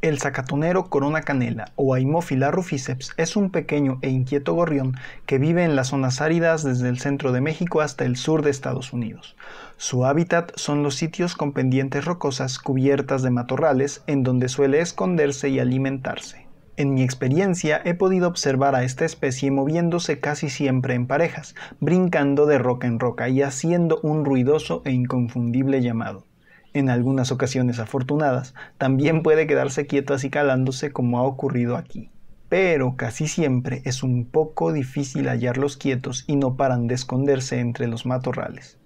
El zacatonero corona canela o aimófila ruficeps es un pequeño e inquieto gorrión que vive en las zonas áridas desde el centro de México hasta el sur de Estados Unidos. Su hábitat son los sitios con pendientes rocosas cubiertas de matorrales en donde suele esconderse y alimentarse. En mi experiencia he podido observar a esta especie moviéndose casi siempre en parejas, brincando de roca en roca y haciendo un ruidoso e inconfundible llamado en algunas ocasiones afortunadas, también puede quedarse quietas y calándose como ha ocurrido aquí. Pero casi siempre es un poco difícil hallarlos quietos y no paran de esconderse entre los matorrales.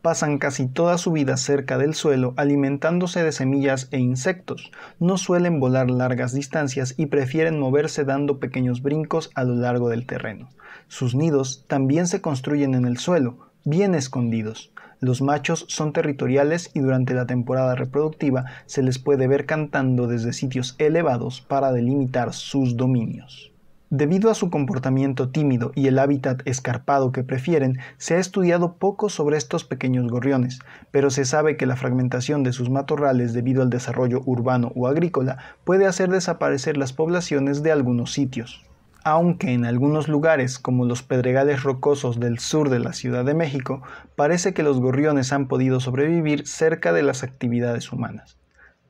Pasan casi toda su vida cerca del suelo alimentándose de semillas e insectos, no suelen volar largas distancias y prefieren moverse dando pequeños brincos a lo largo del terreno. Sus nidos también se construyen en el suelo, bien escondidos. Los machos son territoriales y durante la temporada reproductiva se les puede ver cantando desde sitios elevados para delimitar sus dominios. Debido a su comportamiento tímido y el hábitat escarpado que prefieren, se ha estudiado poco sobre estos pequeños gorriones, pero se sabe que la fragmentación de sus matorrales debido al desarrollo urbano o agrícola puede hacer desaparecer las poblaciones de algunos sitios aunque en algunos lugares, como los pedregales rocosos del sur de la Ciudad de México, parece que los gorriones han podido sobrevivir cerca de las actividades humanas.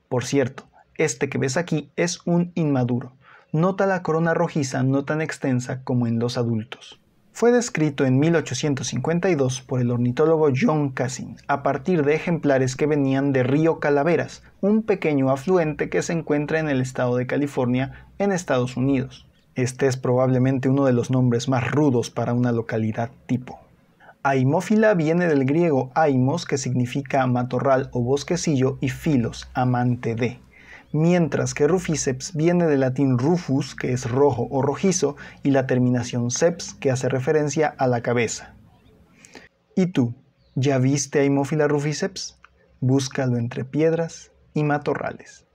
Por cierto, este que ves aquí es un inmaduro. Nota la corona rojiza no tan extensa como en los adultos. Fue descrito en 1852 por el ornitólogo John Cassin a partir de ejemplares que venían de Río Calaveras, un pequeño afluente que se encuentra en el estado de California, en Estados Unidos. Este es probablemente uno de los nombres más rudos para una localidad tipo. Aimófila viene del griego aimos, que significa matorral o bosquecillo, y filos, amante de. Mientras que ruficeps viene del latín rufus, que es rojo o rojizo, y la terminación seps, que hace referencia a la cabeza. ¿Y tú? ¿Ya viste Aimófila ruficeps? Búscalo entre piedras y matorrales.